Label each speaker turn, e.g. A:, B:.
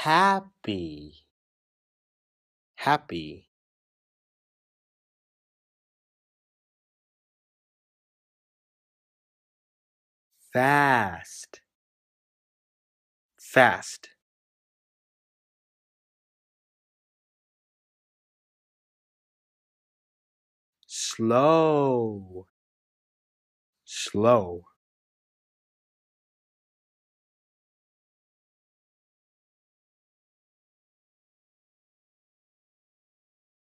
A: happy happy fast fast slow slow